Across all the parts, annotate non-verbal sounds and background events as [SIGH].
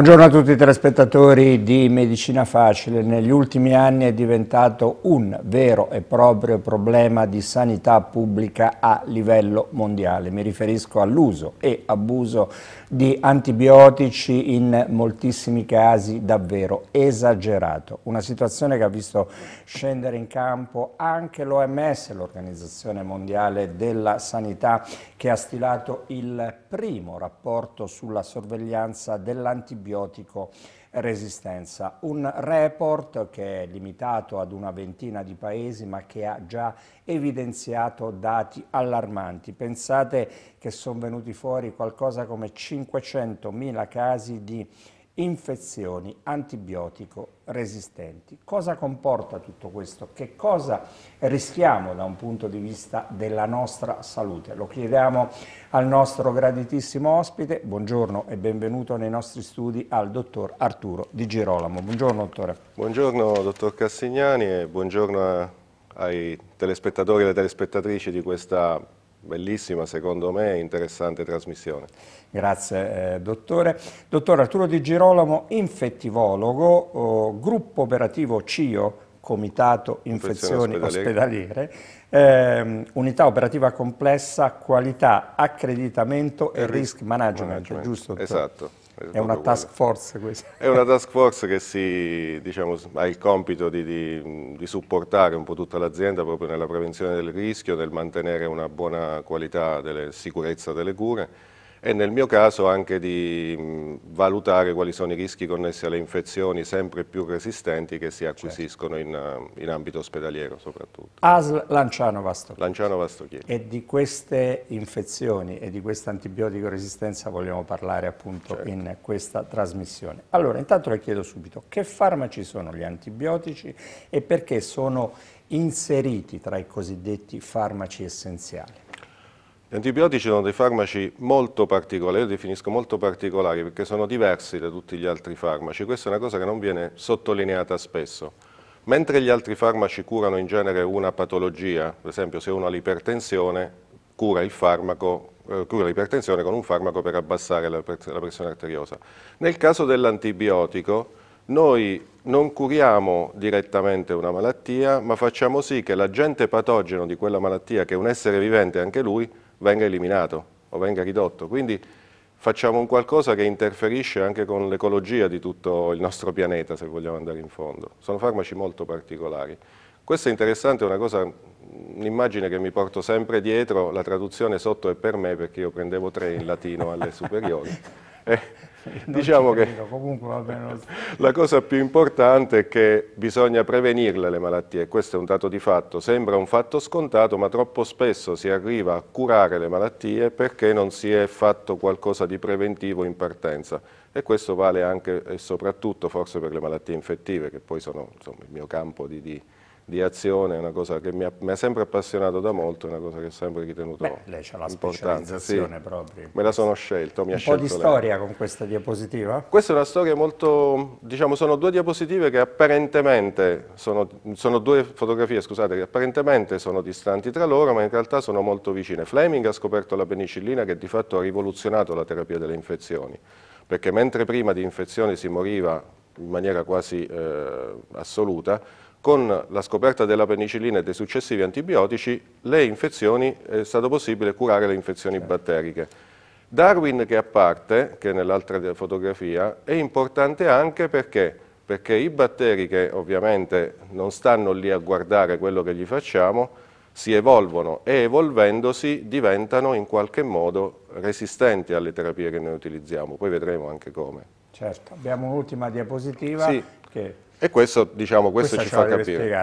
Buongiorno a tutti i telespettatori di Medicina Facile. Negli ultimi anni è diventato un vero e proprio problema di sanità pubblica a livello mondiale. Mi riferisco all'uso e abuso di antibiotici in moltissimi casi davvero esagerato. Una situazione che ha visto scendere in campo anche l'OMS, l'Organizzazione Mondiale della Sanità, che ha stilato il primo rapporto sulla sorveglianza dell'antibiotico antibiotico resistenza. Un report che è limitato ad una ventina di paesi ma che ha già evidenziato dati allarmanti. Pensate che sono venuti fuori qualcosa come 500.000 casi di infezioni antibiotico resistenti. Cosa comporta tutto questo? Che cosa rischiamo da un punto di vista della nostra salute? Lo chiediamo al nostro graditissimo ospite. Buongiorno e benvenuto nei nostri studi al dottor Arturo Di Girolamo. Buongiorno dottore. Buongiorno dottor Cassignani e buongiorno ai telespettatori e alle telespettatrici di questa bellissima, secondo me, interessante trasmissione. Grazie eh, dottore. Dottor Arturo Di Girolamo, infettivologo, oh, gruppo operativo CIO, Comitato Infezioni Ospedaliere, ehm, Unità Operativa Complessa, Qualità, Accreditamento e, e risk, risk Management, management. giusto? Dottore? Esatto. È una task force questa. È una task force che si, diciamo, ha il compito di, di, di, supportare un po' tutta l'azienda proprio nella prevenzione del rischio, nel mantenere una buona qualità della sicurezza delle cure e nel mio caso anche di valutare quali sono i rischi connessi alle infezioni sempre più resistenti che si certo. acquisiscono in, eh, in ambito ospedaliero soprattutto. ASL Lanciano Vastochieri. Lanciano Vastochieri. E di queste infezioni e di questa antibiotico resistenza vogliamo parlare appunto certo. in questa trasmissione. Allora intanto le chiedo subito che farmaci sono gli antibiotici e perché sono inseriti tra i cosiddetti farmaci essenziali? Gli antibiotici sono dei farmaci molto particolari, io li definisco molto particolari perché sono diversi da tutti gli altri farmaci, questa è una cosa che non viene sottolineata spesso. Mentre gli altri farmaci curano in genere una patologia, per esempio se uno ha l'ipertensione, cura, eh, cura l'ipertensione con un farmaco per abbassare la pressione arteriosa. Nel caso dell'antibiotico, noi non curiamo direttamente una malattia, ma facciamo sì che l'agente patogeno di quella malattia, che è un essere vivente anche lui, venga eliminato o venga ridotto. Quindi facciamo un qualcosa che interferisce anche con l'ecologia di tutto il nostro pianeta, se vogliamo andare in fondo. Sono farmaci molto particolari. Questo è interessante, è una cosa, un'immagine che mi porto sempre dietro, la traduzione sotto è per me perché io prendevo tre in latino alle superiori. [LAUGHS] Eh, diciamo che credo, [LAUGHS] la cosa più importante è che bisogna prevenirle le malattie, questo è un dato di fatto, sembra un fatto scontato ma troppo spesso si arriva a curare le malattie perché non si è fatto qualcosa di preventivo in partenza e questo vale anche e soprattutto forse per le malattie infettive che poi sono insomma, il mio campo di, di di azione, è una cosa che mi ha, mi ha, sempre appassionato da molto, è una cosa che ho sempre ritenuto Beh, lei c'ha la specializzazione sì. proprio. Me la sono scelto, mi Un ha scelto Un po' di lei. storia con questa diapositiva? Questa è una storia molto, diciamo, sono due diapositive che apparentemente, sono, sono due fotografie, scusate, che apparentemente sono distanti tra loro, ma in realtà sono molto vicine. Fleming ha scoperto la penicillina che di fatto ha rivoluzionato la terapia delle infezioni, perché mentre prima di infezioni si moriva in maniera quasi eh, assoluta, con la scoperta della penicillina e dei successivi antibiotici è stato possibile curare le infezioni certo. batteriche. Darwin che a parte, che è nell'altra fotografia, è importante anche perché, perché i batteri che ovviamente non stanno lì a guardare quello che gli facciamo, si evolvono e evolvendosi diventano in qualche modo resistenti alle terapie che noi utilizziamo, poi vedremo anche come. Certo, abbiamo un'ultima diapositiva sì. che e questo, diciamo, questo ci, fa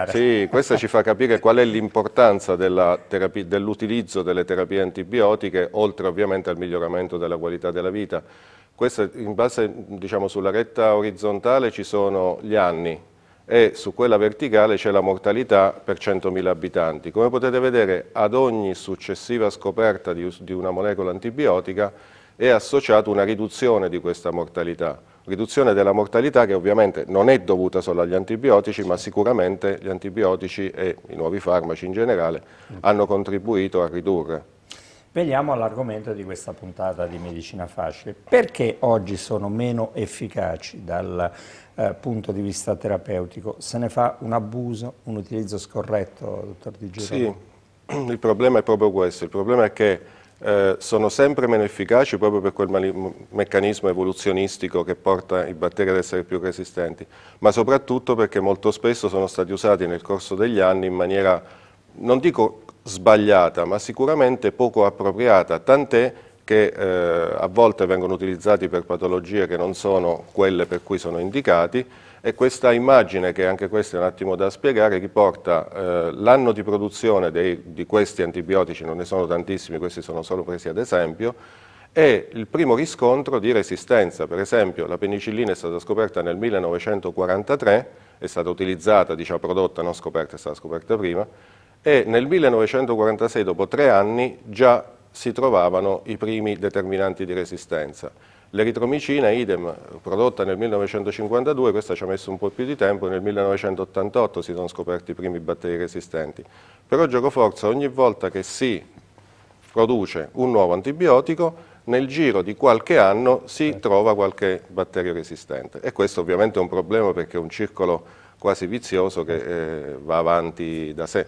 sì, ci fa capire. qual è l'importanza dell'utilizzo dell delle terapie antibiotiche, oltre ovviamente al miglioramento della qualità della vita. Questo, in base, diciamo, sulla retta orizzontale ci sono gli anni e su quella verticale c'è la mortalità per 100.000 abitanti. Come potete vedere, ad ogni successiva scoperta di, di una molecola antibiotica è associata una riduzione di questa mortalità, riduzione della mortalità che ovviamente non è dovuta solo agli antibiotici, ma sicuramente gli antibiotici e i nuovi farmaci in generale hanno contribuito a ridurre. Veniamo all'argomento di questa puntata di Medicina Facile. Perché oggi sono meno efficaci dal eh, punto di vista terapeutico? Se ne fa un abuso, un utilizzo scorretto, dottor Di Giro? Sì, [CLEARS THROAT] il problema è proprio questo. Il problema è che eh, sono sempre meno efficaci proprio per quel meccanismo evoluzionistico che porta i batteri ad essere più resistenti, ma soprattutto perché molto spesso sono stati usati nel corso degli anni in maniera, non dico sbagliata, ma sicuramente poco appropriata, tant'è che eh, a volte vengono utilizzati per patologie che non sono quelle per cui sono indicati, e questa immagine, che anche questa è un attimo da spiegare, riporta eh, l'anno di produzione dei, di questi antibiotici, non ne sono tantissimi, questi sono solo presi ad esempio, e il primo riscontro di resistenza. Per esempio la penicillina è stata scoperta nel 1943, è stata utilizzata, diciamo prodotta, non scoperta, è stata scoperta prima, e nel 1946, dopo tre anni, già si trovavano i primi determinanti di resistenza. L'eritromicina, idem, prodotta nel 1952, questa ci ha messo un po' più di tempo, nel 1988 si sono scoperti i primi batteri resistenti. Però forza, ogni volta che si produce un nuovo antibiotico, nel giro di qualche anno si certo. trova qualche batterio resistente. E questo ovviamente è un problema perché è un circolo quasi vizioso che certo. eh, va avanti da sé.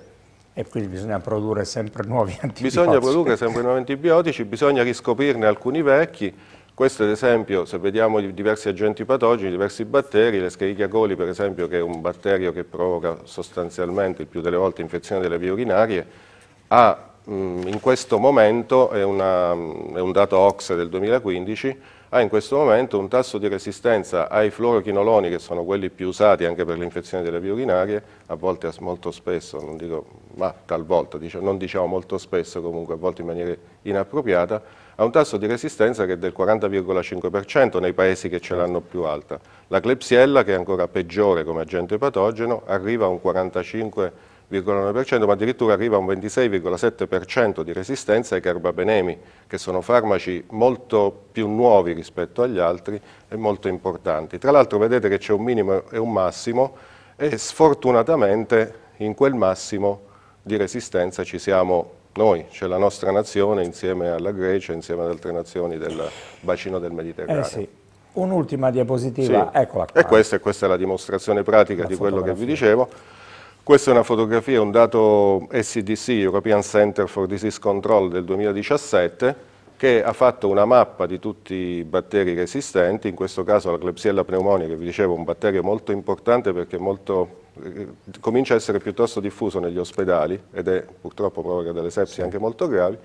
E quindi bisogna produrre sempre nuovi antibiotici. Bisogna produrre sempre nuovi antibiotici, bisogna riscoprirne alcuni vecchi, questo ad esempio, se vediamo diversi agenti patogeni, diversi batteri, l'escherichia coli per esempio che è un batterio che provoca sostanzialmente il più delle volte infezioni delle vie urinarie, ha in questo momento, è, una, è un dato OXE del 2015, ha in questo momento un tasso di resistenza ai fluorochinoloni, che sono quelli più usati anche per le infezioni delle vie urinarie, a volte molto spesso, non dico, ma talvolta, non diciamo molto spesso comunque, a volte in maniera inappropriata, ha un tasso di resistenza che è del 40,5% nei paesi che ce l'hanno più alta. La clepsiella, che è ancora peggiore come agente patogeno, arriva a un 45,9%, ma addirittura arriva a un 26,7% di resistenza ai carbapenemi, che sono farmaci molto più nuovi rispetto agli altri e molto importanti. Tra l'altro vedete che c'è un minimo e un massimo e sfortunatamente in quel massimo di resistenza ci siamo noi, c'è cioè la nostra nazione insieme alla Grecia, insieme ad altre nazioni del bacino del Mediterraneo. Eh sì. Un'ultima diapositiva, sì. eccola qua. E questa, questa, è la dimostrazione pratica la di quello che vi dicevo. Questa è una fotografia, un dato SDC, European Center for Disease Control del 2017, che ha fatto una mappa di tutti i batteri resistenti, in questo caso la Klebsiella pneumonia, che vi dicevo è un batterio molto importante perché molto eh, comincia a essere piuttosto diffuso negli ospedali, ed è purtroppo provoca delle sepsi sì. anche molto gravi,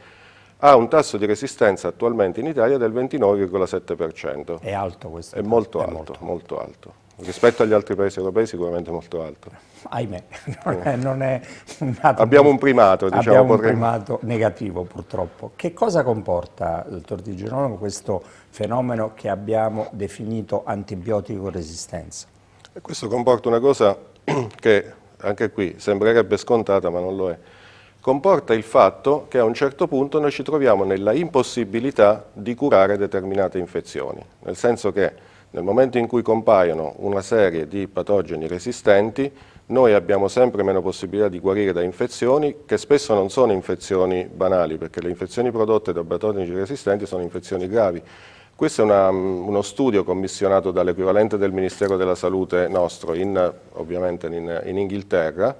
ha un tasso di resistenza attualmente in Italia del 29,7%. È alto questo? È molto è alto, molto. molto alto. Rispetto agli altri paesi europei sicuramente molto alto. Ahimè, [LAUGHS] non è, mm. non è un dato... Abbiamo un primato, diciamo. Abbiamo un primato negativo purtroppo. Che cosa comporta, dottor Di Girolamo, questo fenomeno che abbiamo definito antibiotico resistenza? Questo comporta una cosa [CLEARS THROAT] che anche qui sembrerebbe scontata ma non lo è, comporta il fatto che a un certo punto noi ci troviamo nella impossibilità di curare determinate infezioni, nel senso che nel momento in cui compaiono una serie di patogeni resistenti, noi abbiamo sempre meno possibilità di guarire da infezioni che spesso non sono infezioni banali, perché le infezioni prodotte da patogeni resistenti sono infezioni gravi, questo è una, uno studio commissionato dall'equivalente del Ministero della Salute nostro, in, ovviamente in, in, Inghilterra,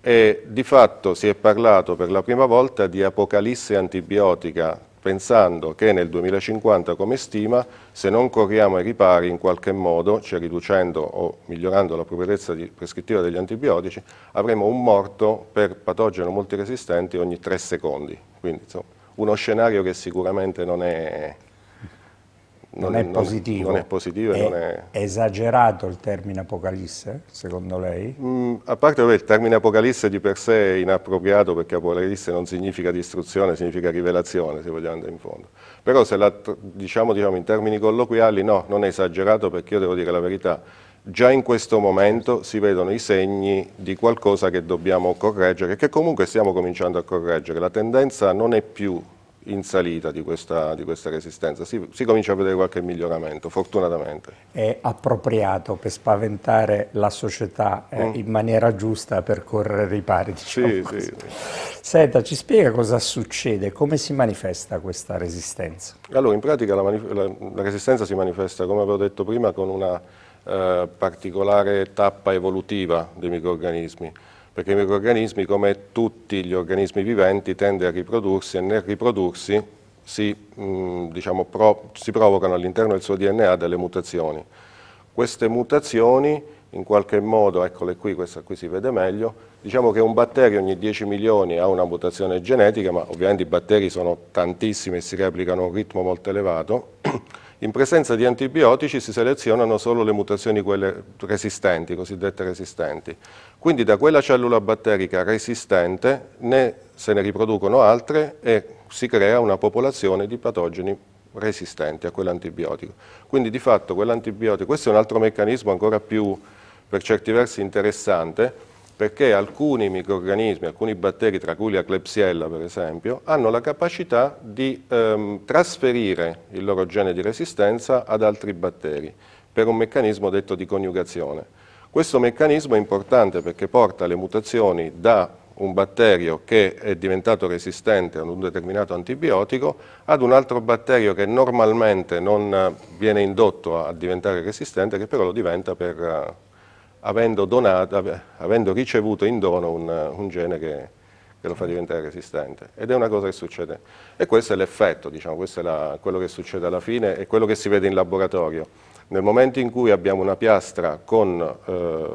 e di fatto si è parlato per la prima volta di apocalisse antibiotica, pensando che nel 2050 come stima, se non corriamo ai ripari in qualche modo, cioè riducendo o migliorando la proprietà prescrittiva degli antibiotici, avremo un morto per patogeno multiresistente ogni tre secondi. Quindi insomma, uno scenario che sicuramente non è, non, non, è, positivo. Non è positivo è, è... esagerato il termine apocalisse, secondo lei? Mm, a parte vabbè, il termine apocalisse di per sé è inappropriato perché apocalisse non significa distruzione, significa rivelazione, se vogliamo andare in fondo. Però se la diciamo, diciamo in termini colloquiali, no, non è esagerato perché io devo dire la verità, già in questo momento si vedono i segni di qualcosa che dobbiamo correggere, che comunque stiamo cominciando a correggere. La tendenza non è più in salita di questa, di questa resistenza. Si, si, comincia a vedere qualche miglioramento, fortunatamente. È appropriato per spaventare la società eh, mm. in maniera giusta per correre i pari. Diciamo sì, così. sì. Senta, ci spiega cosa succede, come si manifesta questa resistenza? Allora, in pratica la, la, la resistenza si manifesta, come avevo detto prima, con una eh, particolare tappa evolutiva dei microrganismi perché i microorganismi, come tutti gli organismi viventi, tende a riprodursi e nel riprodursi si, mh, mm, diciamo, pro, si provocano all'interno del suo DNA delle mutazioni. Queste mutazioni in qualche modo, eccole qui, questa qui si vede meglio, diciamo che un batterio ogni 10 milioni ha una mutazione genetica, ma ovviamente i batteri sono tantissimi e si replicano a un ritmo molto elevato, [CLEARS THROAT] in presenza di antibiotici si selezionano solo le mutazioni quelle resistenti, cosiddette resistenti. Quindi da quella cellula batterica resistente ne, se ne riproducono altre e si crea una popolazione di patogeni resistenti a quell'antibiotico. Quindi di fatto quell'antibiotico, questo è un altro meccanismo ancora più per certi versi interessante perché alcuni microrganismi, alcuni batteri, tra cui la Klebsiella per esempio, hanno la capacità di ehm, trasferire il loro gene di resistenza ad altri batteri per un meccanismo detto di coniugazione. Questo meccanismo è importante perché porta le mutazioni da un batterio che è diventato resistente ad un determinato antibiotico ad un altro batterio che normalmente non viene indotto a diventare resistente, che però lo diventa per, eh, avendo, donato, avendo ricevuto in dono un, un gene che, che, lo fa diventare resistente. Ed è una cosa che succede. E questo è l'effetto, diciamo, questo è la, quello che succede alla fine e quello che si vede in laboratorio. Nel momento in cui abbiamo una piastra con eh,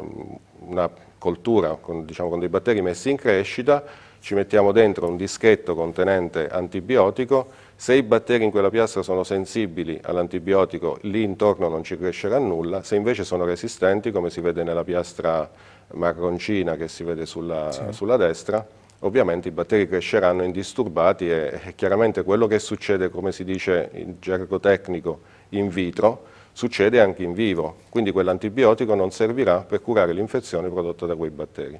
una coltura, con, diciamo, con dei batteri messi in crescita, ci mettiamo dentro un dischetto contenente antibiotico se i batteri in quella piastra sono sensibili all'antibiotico, lì intorno non ci crescerà nulla, se invece sono resistenti, come si vede nella piastra marroncina che si vede sulla, sì. sulla destra, ovviamente i batteri cresceranno indisturbati e, e, chiaramente quello che succede, come si dice in gergo tecnico, in vitro, succede anche in vivo, quindi quell'antibiotico non servirà per curare l'infezione prodotta da quei batteri.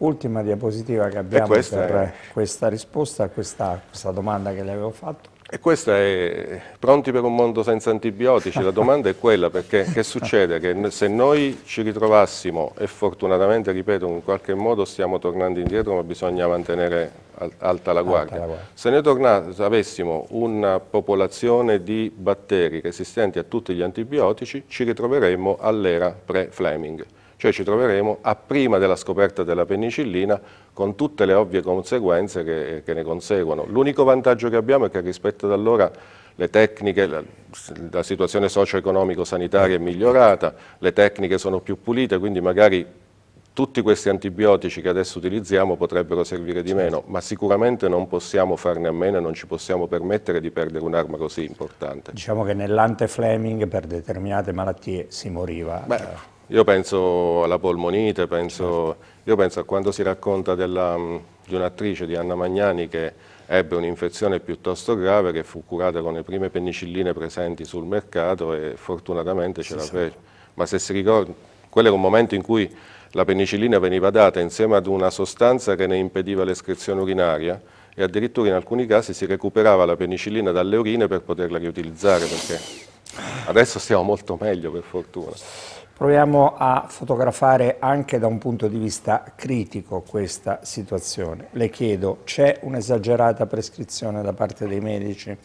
Ultima diapositiva che abbiamo questa per è... questa risposta a questa, questa domanda che le avevo fatto. E questa è pronti per un mondo senza antibiotici, la domanda è quella perché che succede? Che se noi ci ritrovassimo e fortunatamente, ripeto, in qualche modo stiamo tornando indietro ma bisogna mantenere alta la guardia, alta la guardia. se noi avessimo una popolazione di batteri resistenti a tutti gli antibiotici ci ritroveremmo all'era pre-Fleming cioè ci troveremo a prima della scoperta della penicillina con tutte le ovvie conseguenze che, eh, che ne conseguono. L'unico vantaggio che abbiamo è che rispetto ad allora le tecniche, la, la situazione socio-economico-sanitaria è migliorata, le tecniche sono più pulite, quindi magari tutti questi antibiotici che adesso utilizziamo potrebbero servire di meno, certo. ma sicuramente non possiamo farne a meno e non ci possiamo permettere di perdere un'arma così importante. Diciamo che nell'ante Fleming per determinate malattie si moriva. Beh, eh, io penso alla polmonite, penso, io penso a quando si racconta della, di un'attrice, di Anna Magnani, che ebbe un'infezione piuttosto grave che fu curata con le prime penicilline presenti sul mercato e fortunatamente ce sì, la fece. Ma se si ricorda, quello era un momento in cui la penicillina veniva data insieme ad una sostanza che ne impediva l'escrezione urinaria e addirittura in alcuni casi si recuperava la penicillina dalle urine per poterla riutilizzare perché adesso stiamo molto meglio per fortuna. Proviamo a fotografare anche da un punto di vista critico questa situazione. Le chiedo, c'è un'esagerata prescrizione da parte dei medici?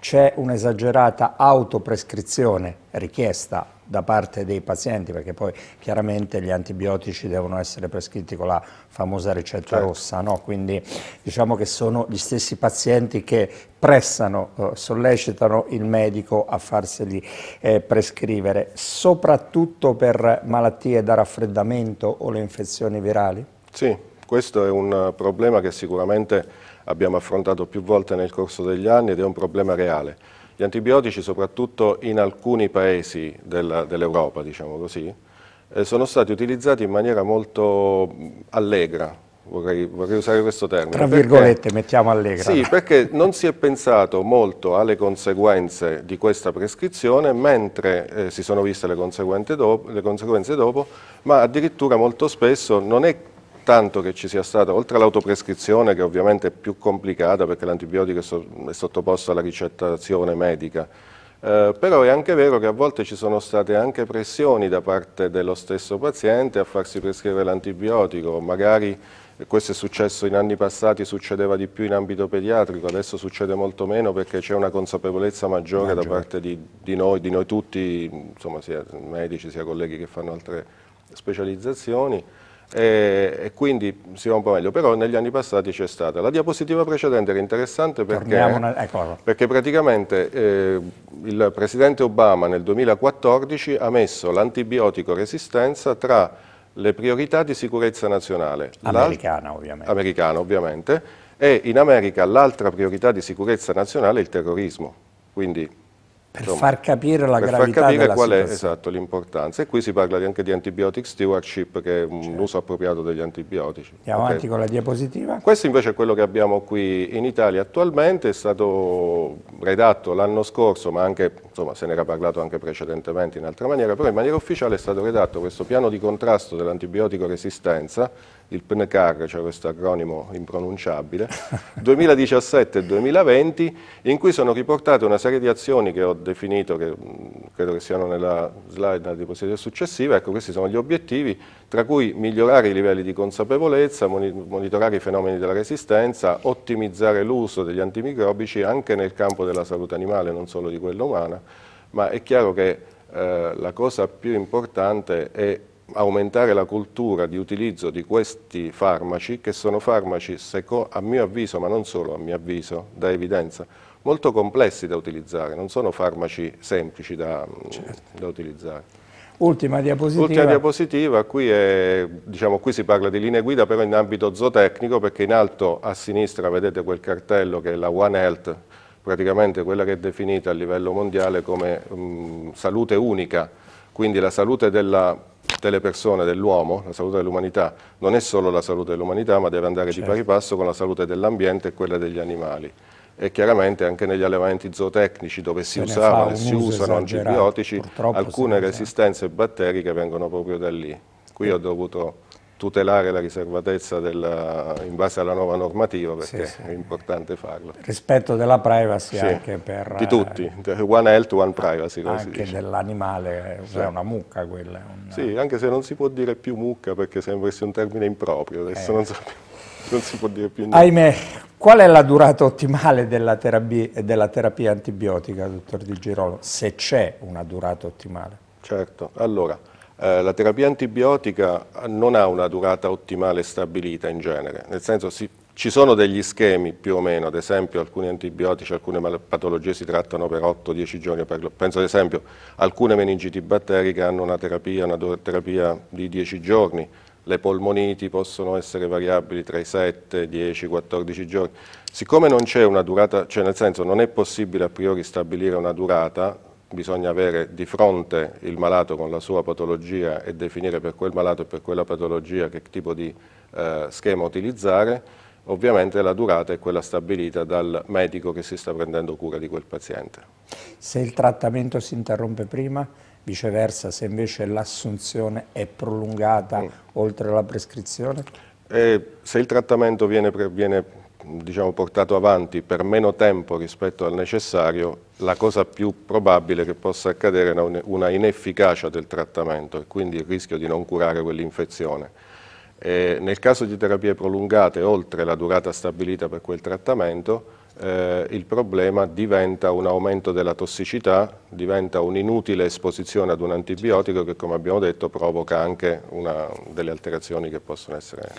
C'è un'esagerata autoprescrizione richiesta da parte dei pazienti, perché poi chiaramente gli antibiotici devono essere prescritti con la famosa ricetta certo. rossa, no? quindi diciamo che sono gli stessi pazienti che pressano, eh, sollecitano il medico a farseli eh, prescrivere, soprattutto per malattie da raffreddamento o le infezioni virali? Sì, questo è un problema che sicuramente abbiamo affrontato più volte nel corso degli anni ed è un problema reale. Gli antibiotici, soprattutto in alcuni paesi dell'Europa, dell diciamo così, eh, sono stati utilizzati in maniera molto allegra, Vorrei, vorrei, usare questo termine. Tra virgolette perché, mettiamo allegra. Sì, perché non si è pensato molto alle conseguenze di questa prescrizione, mentre eh, si sono viste le dopo, le conseguenze dopo, ma addirittura molto spesso non è tanto che ci sia stata, oltre all'autoprescrizione che ovviamente è più complicata perché l'antibiotico è sottoposto alla ricettazione medica, eh, però è anche vero che a volte ci sono state anche pressioni da parte dello stesso paziente a farsi prescrivere l'antibiotico, magari eh, questo è successo in anni passati, succedeva di più in ambito pediatrico, adesso succede molto meno perché c'è una consapevolezza maggiore, maggiore. da parte di, di, noi, di, noi, tutti, insomma, sia medici sia colleghi che fanno altre specializzazioni e, e quindi si va un po' meglio, però negli anni passati c'è stata. La diapositiva precedente era interessante perché, nel, ecco. perché praticamente eh, il presidente Obama nel 2014 ha messo l'antibiotico resistenza tra le priorità di sicurezza nazionale. Americana ovviamente. Americana ovviamente. E in America l'altra priorità di sicurezza nazionale è il terrorismo. Quindi per Insomma, far capire la per gravità far capire qual situazione. è esatto, l'importanza. E qui si parla anche di antibiotic stewardship, che è un certo. uso appropriato degli antibiotici. Andiamo okay. avanti con la diapositiva. Questo invece è quello che abbiamo qui in Italia attualmente, è stato redatto l'anno scorso, ma anche, insomma, se ne era parlato anche precedentemente in altra maniera, però in maniera ufficiale è stato redatto questo piano di contrasto dell'antibiotico resistenza il PNCAR, cioè questo acronimo impronunciabile, 2017-2020, [LAUGHS] in cui sono riportate una serie di azioni che ho definito, che mm, credo che siano nella slide nella diapositiva successiva, ecco questi sono gli obiettivi, tra cui migliorare i livelli di consapevolezza, monitorare i fenomeni della resistenza, ottimizzare l'uso degli antimicrobici anche nel campo della salute animale, non solo di quella umana, ma è chiaro che eh, la cosa più importante è aumentare la cultura di utilizzo di questi farmaci che sono farmaci, a mio avviso, ma non solo a mio avviso, da evidenza, molto complessi da utilizzare, non sono farmaci semplici da, mm, certo. da utilizzare. Ultima diapositiva. Ultima diapositiva qui, è, diciamo, qui, si parla di linee guida però in ambito zootecnico perché in alto a sinistra vedete quel cartello che è la One Health, praticamente quella che è definita a livello mondiale come mh, mm, salute unica, quindi la salute della delle persone, dell'uomo, la salute dell'umanità, non è solo la salute dell'umanità, ma deve andare certo. di pari passo con la salute dell'ambiente e quella degli animali. E chiaramente anche negli allevamenti zootecnici dove si usavano e si usano antibiotici, alcune resistenze batteriche vengono proprio da lì. Qui sì. ho dovuto tutelare la riservatezza della, in base alla nuova normativa perché sì, sì. è importante farlo. Rispetto della privacy sì. anche per... Di tutti, eh, one health, one privacy. Anche dell'animale, cioè, è una mucca quella. Una... Sì, anche se non si può dire più mucca perché sembra sia un termine improprio, adesso eh. non, so, non si può dire più niente. Ahimè, qual è la durata ottimale della terapia, della terapia antibiotica, dottor Di Girolo, se c'è una durata ottimale? Certo, allora... Eh, la terapia antibiotica non ha una durata ottimale stabilita in genere, nel senso si, ci sono degli schemi più o meno, ad esempio alcuni antibiotici, alcune patologie si trattano per 8-10 giorni, per, penso ad esempio alcune meningiti batteriche hanno una terapia, una terapia di 10 giorni, le polmoniti possono essere variabili tra i 7, 10, 14 giorni. Siccome non c'è una durata, cioè nel senso non è possibile a priori stabilire una durata, bisogna avere di fronte il malato con la sua patologia e definire per quel malato e per quella patologia che tipo di eh, schema utilizzare, ovviamente la durata è quella stabilita dal medico che si sta prendendo cura di quel paziente. Se il trattamento si interrompe prima, viceversa, se invece l'assunzione è prolungata mm. oltre la prescrizione? E eh, se il trattamento viene, viene diciamo, portato avanti per meno tempo rispetto al necessario, la cosa più probabile che possa accadere è una inefficacia del trattamento e quindi il rischio di non curare quell'infezione. Eh, nel caso di terapie prolungate, oltre la durata stabilita per quel trattamento, eh, il problema diventa un aumento della tossicità, diventa un'inutile esposizione ad un antibiotico che come abbiamo detto provoca anche una, delle alterazioni che possono essere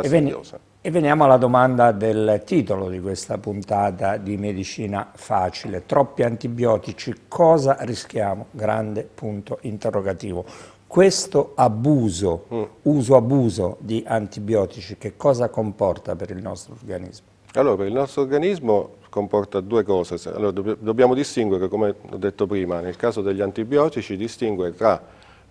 fastidiosa. E veniamo alla domanda del titolo di questa puntata di Medicina Facile. Troppi antibiotici, cosa rischiamo? Grande punto interrogativo. Questo abuso, mm. uso-abuso di antibiotici, che cosa comporta per il nostro organismo? Allora, per il nostro organismo comporta due cose. Allora, dobbiamo distinguere, come ho detto prima, nel caso degli antibiotici, distinguere tra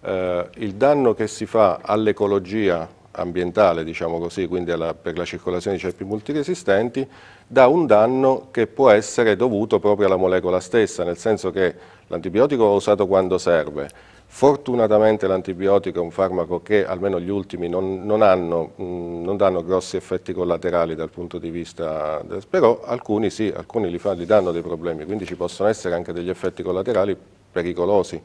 eh, il danno che si fa all'ecologia ambientale, diciamo così, quindi alla, per la circolazione di ceppi multiresistenti, da un danno che può essere dovuto proprio alla molecola stessa, nel senso che l'antibiotico va usato quando serve. Fortunatamente l'antibiotico è un farmaco che, almeno gli ultimi, non, non, hanno, mh, mm, non, danno grossi effetti collaterali dal punto di vista, del, però alcuni sì, alcuni li, fa, li danno dei problemi, quindi ci possono essere anche degli effetti collaterali pericolosi.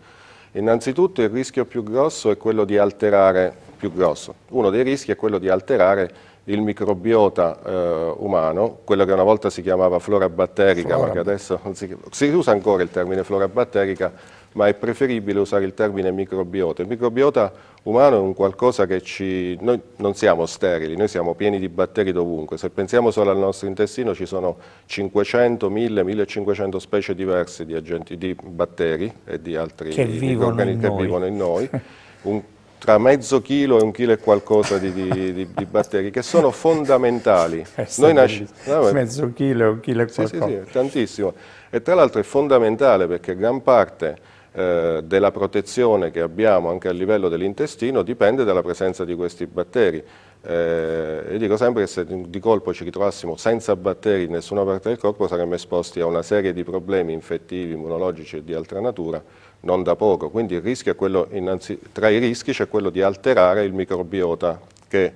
Innanzitutto il rischio più grosso è quello di alterare più grosso. Uno dei rischi è quello di alterare il microbiota eh, umano, quello che una volta si chiamava flora batterica, flora. ma che adesso si, si usa ancora il termine flora batterica, ma è preferibile usare il termine microbiota. Il microbiota umano è un qualcosa che ci... noi non siamo sterili, noi siamo pieni di batteri dovunque. Se pensiamo solo al nostro intestino ci sono 500, 1000, 1500 specie diverse di, agenti, di batteri e di altri che, vivono, che vivono in noi. [LAUGHS] Un, tra mezzo chilo e un chilo e qualcosa di, di, di, di batteri, che sono fondamentali. [LAUGHS] Eh, Noi nasci... mezzo chilo e un chilo e qualcosa. Sì, sì, sì, tantissimo. E tra l'altro è fondamentale perché gran parte eh, della protezione che abbiamo anche a livello dell'intestino dipende dalla presenza di questi batteri. Eh, io dico sempre che se di colpo ci ritrovassimo senza batteri in nessuna parte del corpo saremmo esposti a una serie di problemi infettivi, immunologici e di altra natura non da poco, quindi innanzi... tra i rischi c'è quello di alterare il microbiota che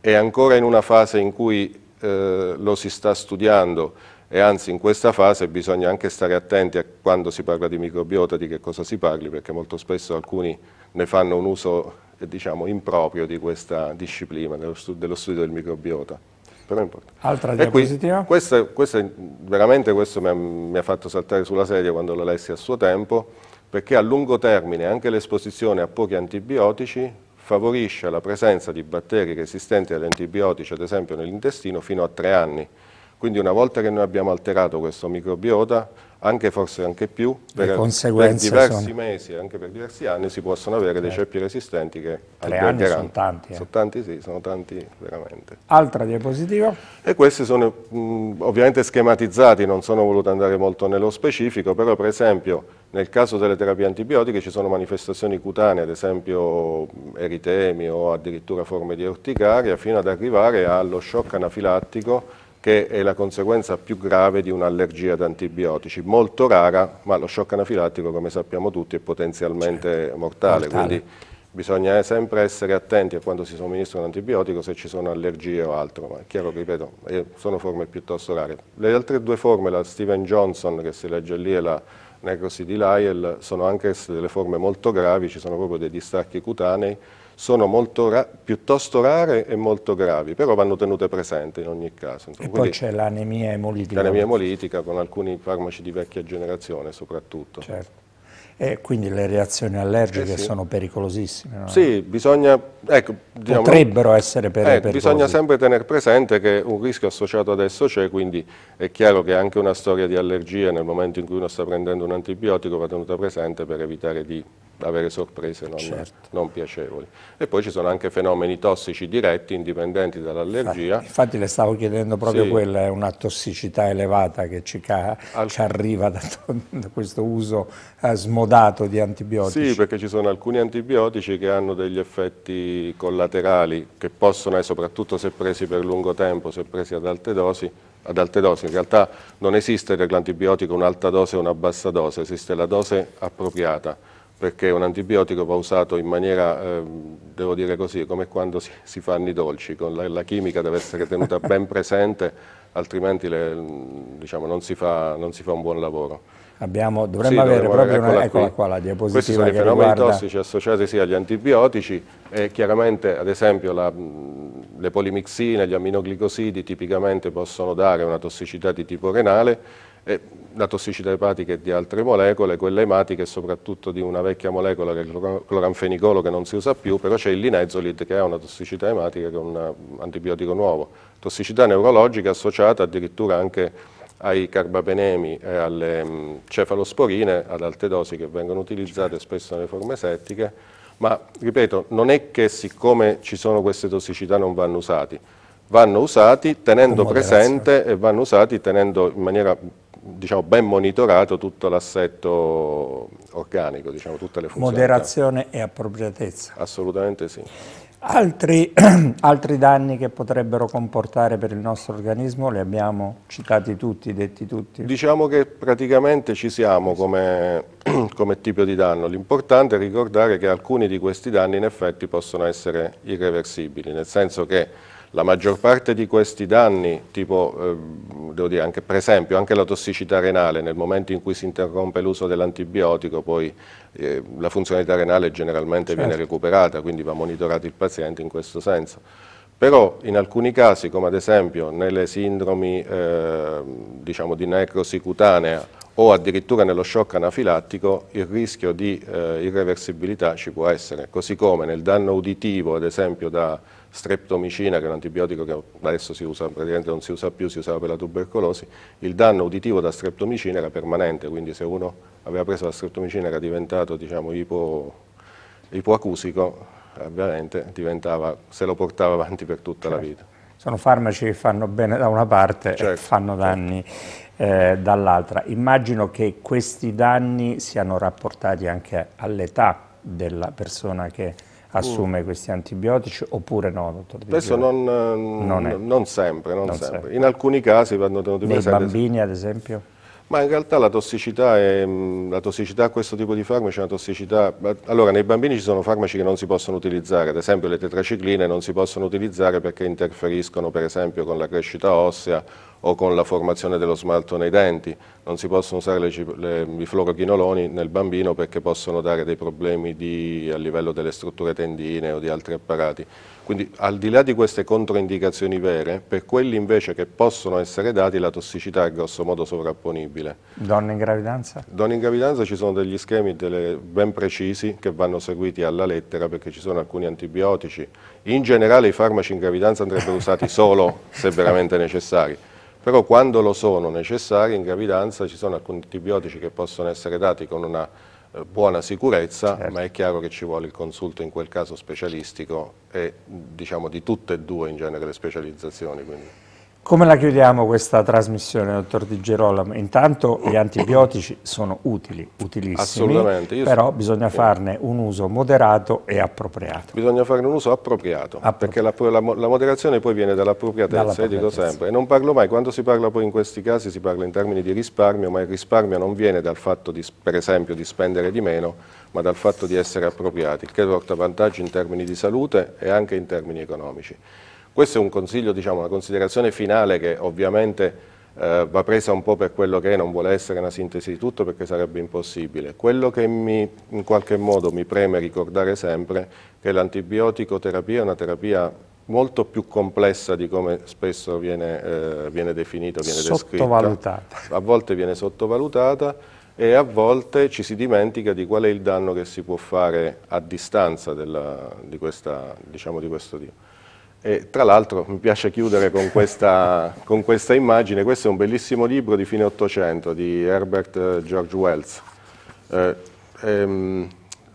è ancora in una fase in cui eh, lo si sta studiando e anzi in questa fase bisogna anche stare attenti a quando si parla di microbiota, di che cosa si parli, perché molto spesso alcuni ne fanno un uso eh, diciamo, improprio di questa disciplina, dello studio, dello studio del microbiota. Altra diapositiva? Qui, questa, questa, veramente questo mi ha, mi ha fatto saltare sulla sedia quando l'ho lessi a suo tempo, perché a lungo termine anche l'esposizione a pochi antibiotici favorisce la presenza di batteri resistenti agli antibiotici, ad esempio nell'intestino, fino a tre anni. Quindi una volta che noi abbiamo alterato questo microbiota, anche forse anche più, per, per diversi sono... mesi, anche per diversi anni si possono avere certo. dei ceppi resistenti che Tre anni sono tanti. Eh. Sono tanti sì, sono tanti veramente. Altra diapositiva. E questi sono mh, ovviamente schematizzati, non sono voluto andare molto nello specifico, però per esempio nel caso delle terapie antibiotiche ci sono manifestazioni cutanee, ad esempio eritemi o addirittura forme di orticaria, fino ad arrivare allo shock anafilattico che è la conseguenza più grave di un'allergia ad antibiotici, molto rara, ma lo shock anafilattico, come sappiamo tutti, è potenzialmente certo. mortale, mortale, quindi bisogna eh, sempre essere attenti a quando si somministra un antibiotico, se ci sono allergie o altro, ma è chiaro che, ripeto, eh, sono forme piuttosto rare. Le altre due forme, la Steven Johnson, che si legge lì, e la necrosi di Lyell, sono anche delle forme molto gravi, ci sono proprio dei distacchi cutanei, sono molto ra piuttosto rare e molto gravi, però vanno tenute presenti in ogni caso. Insomma, e poi c'è l'anemia emolitica. L'anemia emolitica con alcuni farmaci di vecchia generazione soprattutto. Certo. E quindi le reazioni allergiche eh sì. sono pericolosissime. No? Sì, bisogna... Ecco, diciamo, Potrebbero essere per, eh, Bisogna sempre tenere presente che un rischio associato adesso c'è, quindi è chiaro che anche una storia di allergia nel momento in cui uno sta prendendo un antibiotico va tenuta presente per evitare di avere sorprese non, certo. non, piacevoli. E poi ci sono anche fenomeni tossici diretti, indipendenti dall'allergia. Infatti, infatti, le stavo chiedendo proprio sì. quella, è una tossicità elevata che ci, ca Al... ci arriva da, da, [LAUGHS] questo uso eh, smodato di antibiotici. Sì, perché ci sono alcuni antibiotici che hanno degli effetti collaterali che possono essere, soprattutto se presi per lungo tempo, se presi ad alte dosi, ad alte dosi. In realtà non esiste per l'antibiotico un'alta dose e una bassa dose, esiste la dose appropriata perché un antibiotico va usato in maniera, eh, devo dire così, come quando si, si fanno i dolci, la, la, chimica deve essere tenuta ben presente, altrimenti le, diciamo, non, si fa, non, si fa, un buon lavoro. Abbiamo, dovremmo sì, avere proprio eccola una, eccola qua la diapositiva Questi sono i fenomeni riguarda... tossici associati sia agli antibiotici e chiaramente ad esempio la, le polimixine, gli aminoglicosidi tipicamente possono dare una tossicità di tipo renale la tossicità epatica e di altre molecole, quelle ematiche è soprattutto di una vecchia molecola che è il cloranfenicolo che non si usa più, però c'è il linezolid che ha una tossicità ematica che è un uh, antibiotico nuovo. Tossicità neurologica associata addirittura anche ai carbapenemi e alle mm, cefalosporine ad alte dosi che vengono utilizzate certo. spesso nelle forme settiche, ma ripeto, non è che siccome ci sono queste tossicità non vanno usati, vanno usati tenendo presente e vanno usati tenendo in maniera diciamo, ben monitorato tutto l'assetto organico, diciamo, tutte le funzioni. Moderazione e appropriatezza. Assolutamente sì. Altri, [CLEARS THROAT] altri, danni che potrebbero comportare per il nostro organismo li abbiamo citati tutti, detti tutti? Diciamo che praticamente ci siamo come, [CLEARS THROAT] come tipo di danno. L'importante è ricordare che alcuni di questi danni in effetti possono essere irreversibili, nel senso che la maggior parte di questi danni, tipo, eh, devo dire anche, per esempio anche la tossicità renale, nel momento in cui si interrompe l'uso dell'antibiotico, poi eh, la funzionalità renale generalmente certo. viene recuperata, quindi va monitorato il paziente in questo senso. Però in alcuni casi, come ad esempio nelle sindromi eh, diciamo di necrosi cutanea o addirittura nello shock anafilattico il rischio di eh, irreversibilità ci può essere, così come nel danno uditivo, ad esempio da streptomicina, che è un antibiotico che adesso si usa, praticamente non si usa più, si usava per la tubercolosi, il danno uditivo da streptomicina era permanente, quindi se uno aveva preso la streptomicina era diventato diciamo, ipo, ipoacusico, ovviamente diventava, se lo portava avanti per tutta certo. la vita. Sono farmaci che fanno bene da una parte certo, e fanno certo. danni certo. eh, dall'altra. Immagino che questi danni siano rapportati anche all'età della persona che Mm. assume questi antibiotici oppure no, dottor Di Questo non, eh, non, non, sempre, non sempre. sempre, In alcuni casi vanno tenuti Nei presenti. Nei bambini, ad esempio? Ma in realtà la tossicità, è, mm, la tossicità, a questo tipo di farmaci è una tossicità... Allora, nei bambini ci sono farmaci che non si possono utilizzare, ad esempio le tetracicline non si possono utilizzare perché interferiscono per esempio con la crescita ossea o con la formazione dello smalto nei denti, non si possono usare le, le, i fluoroquinoloni nel bambino perché possono dare dei problemi di, a livello delle strutture tendine o di altri apparati. Quindi al di là di queste controindicazioni vere, per quelli invece che possono essere dati la tossicità è grossomodo sovrapponibile. Donne in gravidanza? Donne in gravidanza ci sono degli schemi delle, ben precisi che vanno seguiti alla lettera perché ci sono alcuni antibiotici. In generale i farmaci in gravidanza andrebbero usati solo se veramente necessari però quando lo sono necessari in gravidanza ci sono alcuni antibiotici che possono essere dati con una eh, buona sicurezza, certo. ma è chiaro che ci vuole il consulto in quel caso specialistico e diciamo di tutte e due in genere le specializzazioni. Quindi. Come la chiudiamo questa trasmissione, dottor Di Girolamo? Intanto gli antibiotici sono utili, utilissimi, però sono... bisogna farne un uso moderato e appropriato. Bisogna farne un uso appropriato, appropriato. perché la, la, la, moderazione poi viene dall'appropriatezza, dalla dico sempre, e non parlo mai, quando si parla poi in questi casi si parla in termini di risparmio, ma il risparmio non viene dal fatto di, per esempio di spendere di meno, ma dal fatto di essere appropriati, il che porta vantaggi in termini di salute e anche in termini economici. Questo è un consiglio, diciamo, una considerazione finale che ovviamente eh, va presa un po' per quello che è, non vuole essere una sintesi di tutto perché sarebbe impossibile. Quello che mi, in qualche modo mi preme ricordare sempre è che l'antibioticoterapia è una terapia molto più complessa di come spesso viene, eh, viene definita, viene descritta. A volte viene sottovalutata e a volte ci si dimentica di qual è il danno che si può fare a distanza della, di, questa, diciamo, di questo tipo. E, tra l'altro mi piace chiudere con questa, [LAUGHS] con questa, immagine, questo è un bellissimo libro di fine 800 di Herbert eh, George Wells. Eh, ehm,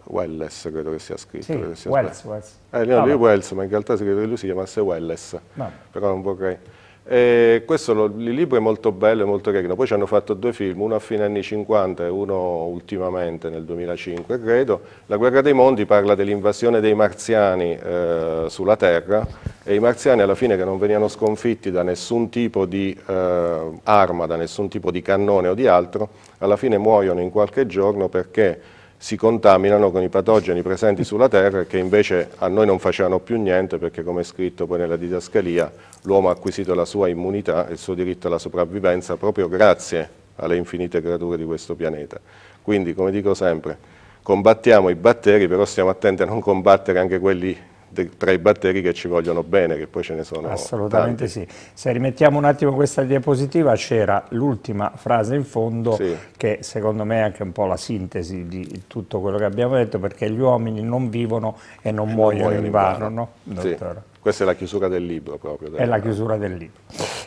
Welles credo che sia scritto. Sì, che sia Wells, Wells. Eh, no, no, Wells, ma in realtà credo che lui si chiamasse Welles, no. però non vorrei... E questo lo, il libro è molto bello e molto carino. Poi ci hanno fatto due film, uno a fine anni 50 e uno ultimamente nel 2005, credo. La guerra dei mondi parla dell'invasione dei marziani eh, sulla Terra e i marziani alla fine che non venivano sconfitti da nessun tipo di eh, arma, da nessun tipo di cannone o di altro, alla fine muoiono in qualche giorno perché si contaminano con i patogeni presenti sulla Terra e che invece a noi non facevano più niente perché come è scritto poi nella didascalia l'uomo ha acquisito la sua immunità e il suo diritto alla sopravvivenza proprio grazie alle infinite creature di questo pianeta. Quindi come dico sempre combattiamo i batteri però stiamo attenti a non combattere anche quelli tra i batteri che ci vogliono bene, che poi ce ne sono Assolutamente tanti. sì. Se rimettiamo un attimo questa diapositiva, c'era l'ultima frase in fondo, sì. che secondo me è anche un po' la sintesi di tutto quello che abbiamo detto, perché gli uomini non vivono e non, non muoiono, muoiono in vano, no? Dottore? Sì. Questa è la chiusura del libro proprio. È la chiusura del libro.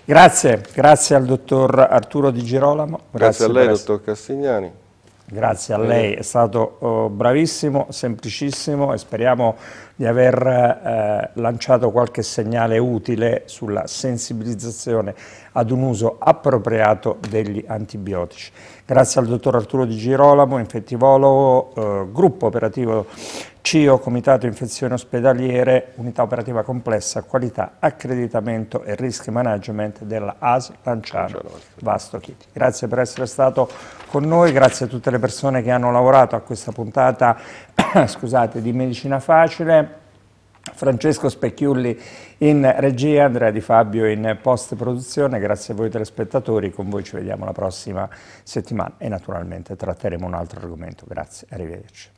Grazie, grazie al dottor Arturo Di Girolamo. Grazie, grazie a lei, dottor Castignani. Grazie a lei, è stato oh, bravissimo, semplicissimo e speriamo di aver eh, lanciato qualche segnale utile sulla sensibilizzazione ad un uso appropriato degli antibiotici. Grazie al dottor Arturo Di Girolamo, infettivologo, eh, gruppo operativo CIO, Comitato Infezioni Ospedaliere, Unità Operativa Complessa, Qualità, Accreditamento e Risk Management della AS Lanciano Vasto Chiti. Grazie per essere stato con noi, grazie a tutte le persone che hanno lavorato a questa puntata [COUGHS] scusate, di Medicina Facile. Francesco Specchiulli in regia, Andrea Di Fabio in post-produzione. Grazie a voi telespettatori, con voi ci vediamo la prossima settimana e naturalmente tratteremo un altro argomento. Grazie, arrivederci.